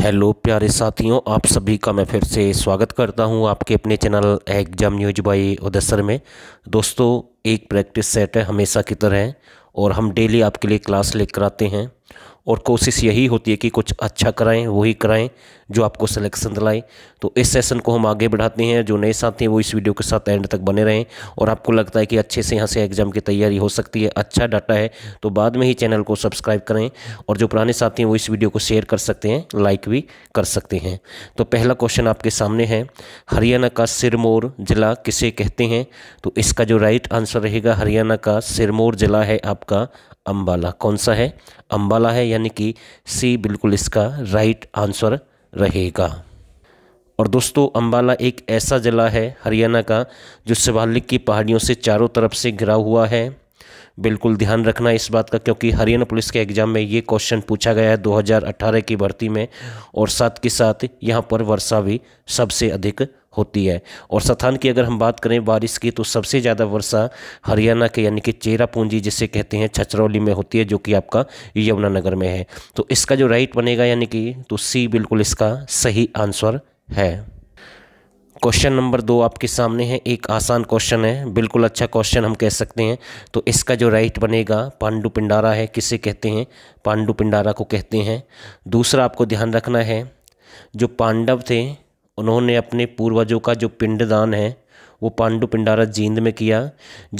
hello प्यारे साथियों आप सभी का मैं फिर से स्वागत करता हूं आपके अपने चैनल एग्जाम न्यूज बाई उदसर में दोस्तों एक प्रैक्टिस सेट है हमेशा की तरह और हम डेली आपके लिए क्लास लेकर आते हैं और कोशिश यही होती है कि कुछ अच्छा कराएं वही कराएं जो आपको सिलेक्शन दिलाए तो इस सेशन को हम आगे बढ़ाते हैं जो नए साथी हैं वो इस वीडियो के साथ एंड तक बने रहें और आपको लगता है कि अच्छे से यहाँ से एग्ज़ाम की तैयारी हो सकती है अच्छा डाटा है तो बाद में ही चैनल को सब्सक्राइब करें और जो पुराने साथी हैं वो इस वीडियो को शेयर कर सकते हैं लाइक भी कर सकते हैं तो पहला क्वेश्चन आपके सामने है हरियाणा का सिरमौर जिला किसे कहते हैं तो इसका जो राइट आंसर रहेगा हरियाणा का सिरमौर जिला है आपका अम्बाला कौन सा है अम्बाला है यानी कि सी बिल्कुल इसका राइट आंसर रहेगा और दोस्तों अंबाला एक ऐसा ज़िला है हरियाणा का जो शिवालिक की पहाड़ियों से चारों तरफ से घिरा हुआ है बिल्कुल ध्यान रखना इस बात का क्योंकि हरियाणा पुलिस के एग्ज़ाम में ये क्वेश्चन पूछा गया है 2018 की भर्ती में और साथ के साथ यहाँ पर वर्षा भी सबसे अधिक होती है और स्थान की अगर हम बात करें बारिश की तो सबसे ज़्यादा वर्षा हरियाणा के यानी कि चेरा पूंजी जिसे कहते हैं छछरौली में होती है जो कि आपका यमुनानगर में है तो इसका जो राइट बनेगा यानी कि तो सी बिल्कुल इसका सही आंसर है क्वेश्चन नंबर दो आपके सामने है एक आसान क्वेश्चन है बिल्कुल अच्छा क्वेश्चन हम कह सकते हैं तो इसका जो राइट बनेगा पांडु पिंडारा है किसे कहते हैं पांडु पिंडारा को कहते हैं दूसरा आपको ध्यान रखना है जो पांडव थे उन्होंने अपने पूर्वजों का जो पिंडदान है वो पांडु पिंडारा जींद में किया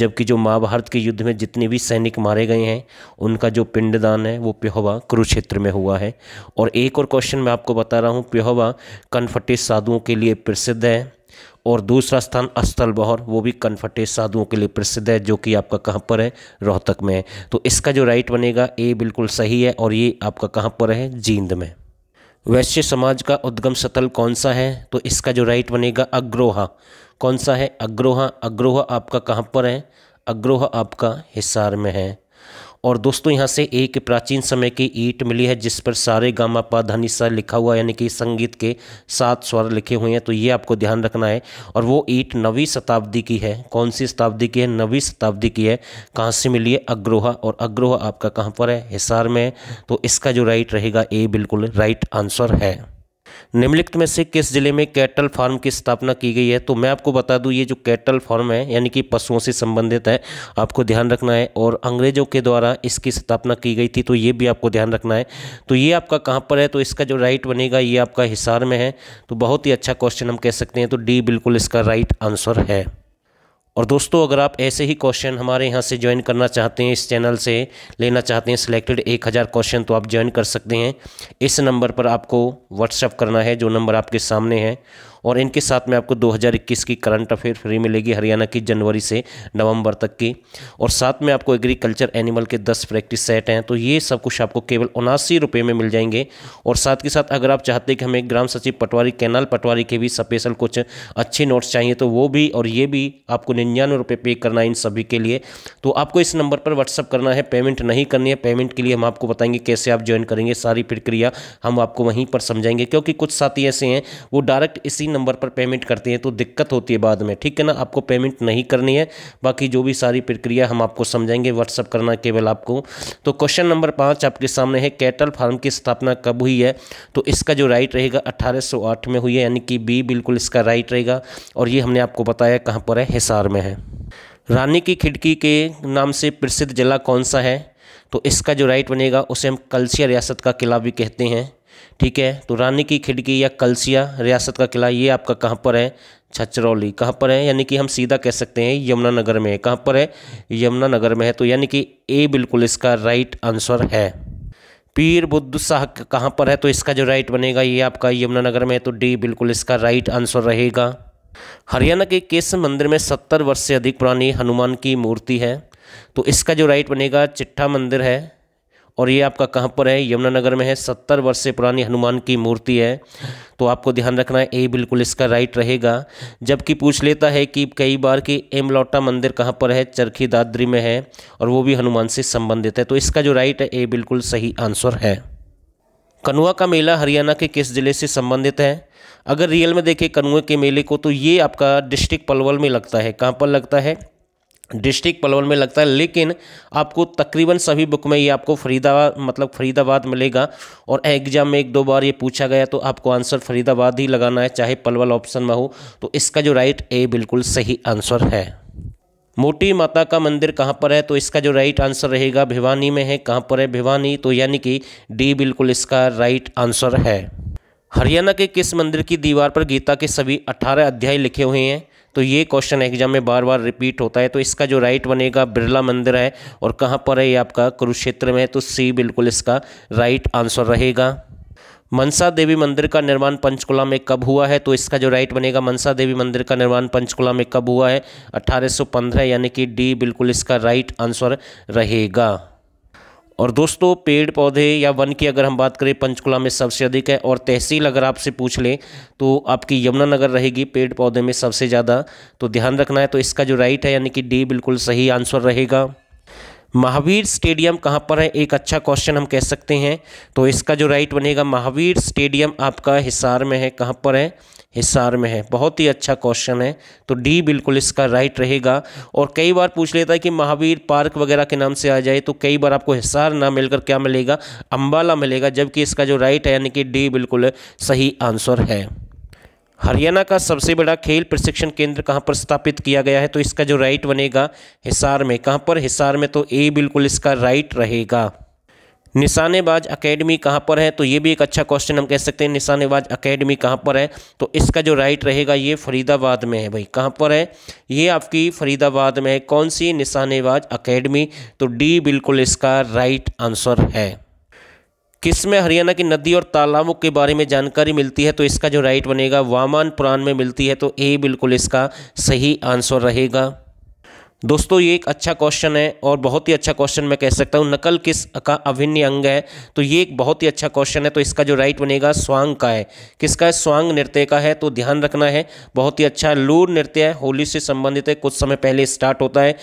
जबकि जो महाभारत के युद्ध में जितने भी सैनिक मारे गए हैं उनका जो पिंडदान है वो प्योहवा कुरुक्षेत्र में हुआ है और एक और क्वेश्चन मैं आपको बता रहा हूँ प्योहवा कनफटे साधुओं के लिए प्रसिद्ध है और दूसरा स्थान अस्थल बहर वो भी कन्फटे साधुओं के लिए प्रसिद्ध है जो कि आपका कहाँ पर है रोहतक में है तो इसका जो राइट बनेगा ए बिल्कुल सही है और ये आपका कहाँ पर है जींद में वैश्य समाज का उद्गम स्थल कौन सा है तो इसका जो राइट बनेगा अग्रोहा कौन सा है अग्रोहा अग्रोहा आपका कहाँ पर है अग्रोहा आपका हिसार में है और दोस्तों यहाँ से एक प्राचीन समय की ईट मिली है जिस पर सारे गामा पा सा लिखा हुआ यानी कि संगीत के सात स्वर लिखे हुए हैं तो ये आपको ध्यान रखना है और वो ईट नवी शताब्दी की है कौन सी शताब्दी की है नवी शताब्दी की है कहाँ से मिली है अग्रोहा और अग्रोहा आपका कहाँ पर है हिसार में है तो इसका जो राइट रहेगा ए बिल्कुल राइट आंसर है निम्नलिखित में से किस जिले में कैटल फार्म की स्थापना की गई है तो मैं आपको बता दूं ये जो कैटल फार्म है यानी कि पशुओं से संबंधित है आपको ध्यान रखना है और अंग्रेजों के द्वारा इसकी स्थापना की गई थी तो ये भी आपको ध्यान रखना है तो ये आपका कहाँ पर है तो इसका जो राइट बनेगा ये आपका हिसार में है तो बहुत ही अच्छा क्वेश्चन हम कह सकते हैं तो डी बिल्कुल इसका राइट आंसर है और दोस्तों अगर आप ऐसे ही क्वेश्चन हमारे यहाँ से ज्वाइन करना चाहते हैं इस चैनल से लेना चाहते हैं सिलेक्टेड एक हज़ार क्वेश्चन तो आप ज्वाइन कर सकते हैं इस नंबर पर आपको व्हाट्सअप करना है जो नंबर आपके सामने है और इनके साथ में आपको 2021 की करंट अफेयर फ्री मिलेगी हरियाणा की जनवरी से नवंबर तक की और साथ में आपको एग्रीकल्चर एनिमल के 10 प्रैक्टिस सेट हैं तो ये सब कुछ आपको केवल उनासी रुपये में मिल जाएंगे और साथ के साथ अगर आप चाहते हैं कि हमें ग्राम सचिव पटवारी कैनाल पटवारी के भी स्पेशल कुछ अच्छे नोट्स चाहिए तो वो भी और ये भी आपको निन्यानवे रुपये पे करना है इन सभी के लिए तो आपको इस नंबर पर व्हाट्सअप करना है पेमेंट नहीं करनी है पेमेंट के लिए हम आपको बताएंगे कैसे आप ज्वाइन करेंगे सारी प्रक्रिया हम आपको वहीं पर समझाएंगे क्योंकि कुछ साथी ऐसे हैं वो डायरेक्ट इसी नंबर पर पेमेंट करते हैं तो दिक्कत होती है बाद में ठीक है ना आपको पेमेंट नहीं करनी है बाकी जो भी सारी प्रक्रिया हम आपको समझाएंगे व्हाट्सअप करना केवल आपको तो क्वेश्चन नंबर पाँच आपके सामने है कैटल फार्म की स्थापना कब हुई है तो इसका जो राइट रहेगा अट्ठारह में हुई है यानी कि बी बिल्कुल इसका राइट रहेगा और ये हमने आपको बताया कहाँ पर है हिसार में है रानी की खिड़की के नाम से प्रसिद्ध जिला कौन सा है तो इसका जो राइट बनेगा उसे हम कल्सिया रियासत का किला भी कहते हैं ठीक है तो रानी की खिड़की या कलसिया रियासत का किला ये आपका कहाँ पर है छछरौली कहाँ पर है यानी कि हम सीधा कह सकते हैं यमुनानगर में है कहाँ पर है यमुनानगर में है तो यानी कि ए बिल्कुल इसका राइट आंसर है पीर बुद्ध शाह कहाँ पर है तो इसका जो राइट बनेगा ये आपका यमुनानगर में है तो डी बिल्कुल इसका राइट आंसर रहेगा हरियाणा के केस मंदिर में सत्तर वर्ष से अधिक पुरानी हनुमान की मूर्ति है तो इसका जो राइट बनेगा चिट्ठा मंदिर है और ये आपका कहाँ पर है यमुनानगर में है सत्तर वर्ष से पुरानी हनुमान की मूर्ति है तो आपको ध्यान रखना है ए बिल्कुल इसका राइट रहेगा जबकि पूछ लेता है कि कई बार कि एमलौटा मंदिर कहाँ पर है चरखी दादरी में है और वो भी हनुमान से संबंधित है तो इसका जो राइट है ए बिल्कुल सही आंसर है कनुआ का मेला हरियाणा के किस ज़िले से संबंधित है अगर रियल में देखें कनुए के मेले को तो ये आपका डिस्ट्रिक्ट पलवल में लगता है कहाँ पर लगता है डिस्ट्रिक्ट पलवल में लगता है लेकिन आपको तकरीबन सभी बुक में ये आपको फरीदाबाद मतलब फरीदाबाद मिलेगा और एग्जाम में एक दो बार ये पूछा गया तो आपको आंसर फरीदाबाद ही लगाना है चाहे पलवल ऑप्शन में हो तो इसका जो राइट ए बिल्कुल सही आंसर है मोटी माता का मंदिर कहाँ पर है तो इसका जो राइट आंसर रहेगा भिवानी में है कहाँ पर है भिवानी तो यानी कि डी बिल्कुल इसका राइट आंसर है हरियाणा के किस मंदिर की दीवार पर गीता के सभी अट्ठारह अध्याय लिखे हुए हैं तो ये क्वेश्चन एग्जाम में बार बार रिपीट होता है तो इसका जो राइट बनेगा बिरला मंदिर है और कहाँ पर है ये आपका कुरुक्षेत्र में तो सी बिल्कुल इसका राइट आंसर रहेगा मनसा देवी मंदिर का निर्माण पंचकुला में कब हुआ है तो इसका जो राइट बनेगा मनसा देवी मंदिर का निर्माण पंचकुला में कब हुआ है 1815 यानी कि डी बिल्कुल इसका राइट आंसर रहेगा और दोस्तों पेड़ पौधे या वन की अगर हम बात करें पंचकुला में सबसे अधिक है और तहसील अगर आपसे पूछ लें तो आपकी यमुनानगर रहेगी पेड़ पौधे में सबसे ज़्यादा तो ध्यान रखना है तो इसका जो राइट है यानी कि डी बिल्कुल सही आंसर रहेगा महावीर स्टेडियम कहाँ पर है एक अच्छा क्वेश्चन हम कह सकते हैं तो इसका जो राइट बनेगा महावीर स्टेडियम आपका हिसार में है कहाँ पर है हिसार में है बहुत ही अच्छा क्वेश्चन है तो डी बिल्कुल इसका राइट रहेगा और कई बार पूछ लेता है कि महावीर पार्क वगैरह के नाम से आ जाए तो कई बार आपको हिसार ना मिलकर क्या मिलेगा अम्बाला मिलेगा जबकि इसका जो राइट है यानी कि डी बिल्कुल सही आंसर है हरियाणा का सबसे बड़ा खेल प्रशिक्षण केंद्र कहाँ पर स्थापित किया गया है तो इसका जो राइट बनेगा हिसार में कहाँ पर हिसार में तो ए बिल्कुल इसका राइट रहेगा निशानेबाज अकेडमी कहाँ पर है तो ये भी एक अच्छा क्वेश्चन हम कह सकते हैं निशानेबाज अकेडमी कहाँ पर है तो इसका जो राइट रहेगा ये फरीदाबाद में है भाई कहाँ पर है ये आपकी फरीदाबाद में है कौन सी निशानेबाज अकेडमी तो डी बिल्कुल इसका राइट आंसर है किस में हरियाणा की नदी और तालाबों के बारे में जानकारी मिलती है तो इसका जो राइट बनेगा वामान पुराण में मिलती है तो ए बिल्कुल इसका सही आंसर रहेगा दोस्तों ये एक अच्छा क्वेश्चन है और बहुत ही अच्छा क्वेश्चन मैं कह सकता हूँ नकल किस का अभिन्न अंग है तो ये एक बहुत ही अच्छा क्वेश्चन है तो इसका जो राइट बनेगा स्वांग का है किसका है स्वांग नृत्य का है तो ध्यान रखना है बहुत ही अच्छा लूर नृत्य है होली से संबंधित है कुछ समय पहले स्टार्ट होता है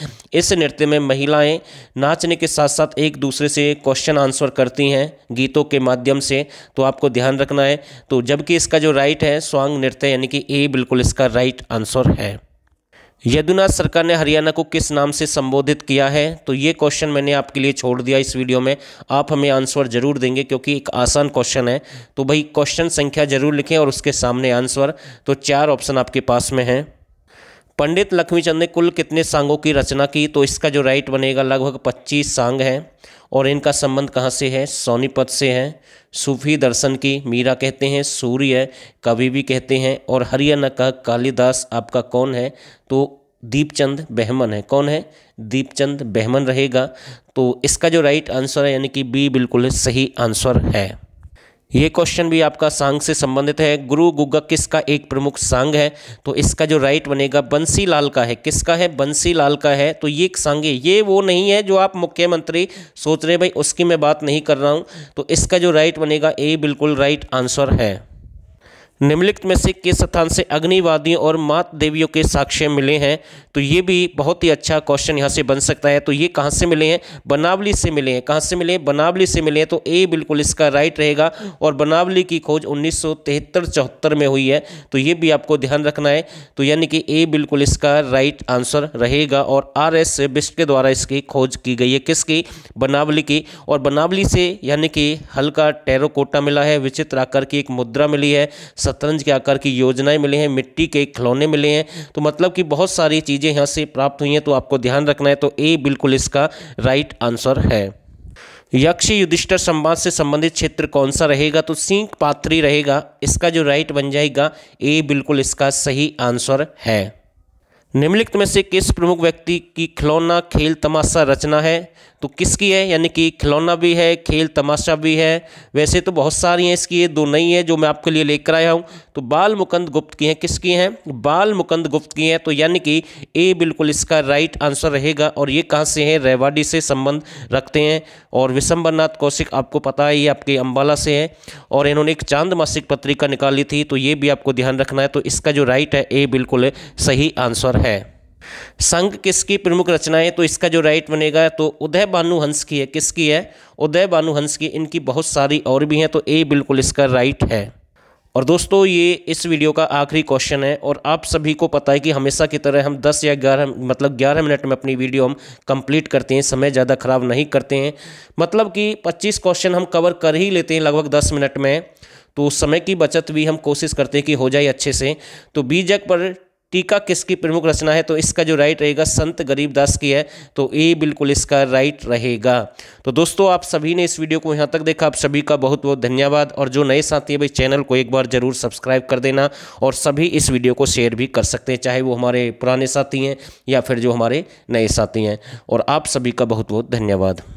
इस नृत्य में महिलाएँ नाचने के साथ साथ एक दूसरे से क्वेश्चन आंसर करती हैं गीतों के माध्यम से तो आपको ध्यान रखना है तो जबकि इसका जो राइट है स्वांग नृत्य यानी कि ए बिल्कुल इसका राइट आंसर है यदुनाथ सरकार ने हरियाणा को किस नाम से संबोधित किया है तो ये क्वेश्चन मैंने आपके लिए छोड़ दिया इस वीडियो में आप हमें आंसर जरूर देंगे क्योंकि एक आसान क्वेश्चन है तो भाई क्वेश्चन संख्या जरूर लिखें और उसके सामने आंसर तो चार ऑप्शन आपके पास में हैं पंडित लक्ष्मीचंद ने कुल कितने सांगों की रचना की तो इसका जो राइट बनेगा लगभग पच्चीस सांग हैं और इनका संबंध कहाँ से है सोनीपत से है सूफी दर्शन की मीरा कहते हैं सूर्य कवि भी कहते हैं और हरियाणा का कालिदास आपका कौन है तो दीपचंद बहमन है कौन है दीपचंद बहमन रहेगा तो इसका जो राइट आंसर है यानी कि बी बिल्कुल सही आंसर है ये क्वेश्चन भी आपका सांग से संबंधित है गुरु गुग्गा किसका एक प्रमुख सांग है तो इसका जो राइट बनेगा बंसी लाल का है किसका है बंसी लाल का है तो ये सांग है ये वो नहीं है जो आप मुख्यमंत्री सोच रहे भाई उसकी मैं बात नहीं कर रहा हूँ तो इसका जो राइट बनेगा ए बिल्कुल राइट आंसर है निम्नलिखित में से किस स्थान से अग्निवादियों और मात देवियों के साक्ष्य मिले हैं तो ये भी बहुत ही अच्छा क्वेश्चन यहाँ से बन सकता है तो ये कहाँ से मिले हैं बनावली से मिले हैं कहाँ से मिले हैं बनावली से मिले हैं तो ए बिल्कुल इसका राइट रहेगा और बनावली की खोज उन्नीस सौ में हुई है तो ये भी आपको ध्यान रखना है तो यानी कि ए बिल्कुल इसका राइट आंसर रहेगा और आर एस बिस्ट के द्वारा इसकी खोज की गई है किसकी बनावली की और बनावली से यानी कि हल्का टेरोकोटा मिला है विचित्र आकर की एक मुद्रा मिली है शतरंज के आकार की योजनाएं मिली हैं मिट्टी के खिलौने मिले हैं तो मतलब कि बहुत सारी चीज़ें यहाँ से प्राप्त हुई हैं तो आपको ध्यान रखना है तो ए बिल्कुल इसका राइट आंसर है यक्ष युधिष्ठर संवाद से संबंधित क्षेत्र कौन सा रहेगा तो सिंह पात्री रहेगा इसका जो राइट बन जाएगा ए बिल्कुल इसका सही आंसर है निम्नलिखित में से किस प्रमुख व्यक्ति की खिलौना खेल तमाशा रचना है तो किसकी है यानी कि खिलौना भी है खेल तमाशा भी है वैसे तो बहुत सारी हैं इसकी ये दो नई है जो मैं आपके लिए लेकर आया हूँ तो बाल मुकंद गुप्त की हैं किसकी हैं बाल मुकंद गुप्त की हैं तो यानी कि ए बिल्कुल इसका राइट आंसर रहेगा और ये कहाँ से हैं रेवाड़ी से संबंध रखते हैं और विशंबरनाथ कौशिक आपको पता है ये आपके अम्बाला से हैं और इन्होंने एक चांद मासिक पत्रिका निकाली थी तो ये भी आपको ध्यान रखना है तो इसका जो राइट है ए बिल्कुल सही आंसर है है संघ किसकी प्रमुख रचनाएं तो इसका जो राइट बनेगा तो उदय बानु हंस की है किसकी है उदय बानु हंस की इनकी बहुत सारी और भी हैं तो ए बिल्कुल इसका राइट है और दोस्तों ये इस वीडियो का आखिरी क्वेश्चन है और आप सभी को पता है कि हमेशा की तरह हम 10 या 11 मतलब 11 मिनट में अपनी वीडियो हम कंप्लीट करते हैं समय ज़्यादा ख़राब नहीं करते हैं मतलब कि 25 क्वेश्चन हम कवर कर ही लेते हैं लगभग 10 मिनट में तो समय की बचत भी हम कोशिश करते हैं कि हो जाए अच्छे से तो बीजक पर टीका किसकी प्रमुख रचना है तो इसका जो राइट रहेगा संत गरीबदास की है तो ए बिल्कुल इसका राइट रहेगा तो दोस्तों आप सभी ने इस वीडियो को यहाँ तक देखा आप सभी का बहुत बहुत धन्यवाद और जो नए साथी हैं भाई चैनल को एक बार ज़रूर सब्सक्राइब कर देना और सभी इस वीडियो को शेयर भी कर सकते हैं चाहे वो हमारे पुराने साथी हैं या फिर जो हमारे नए साथी हैं और आप सभी का बहुत बहुत धन्यवाद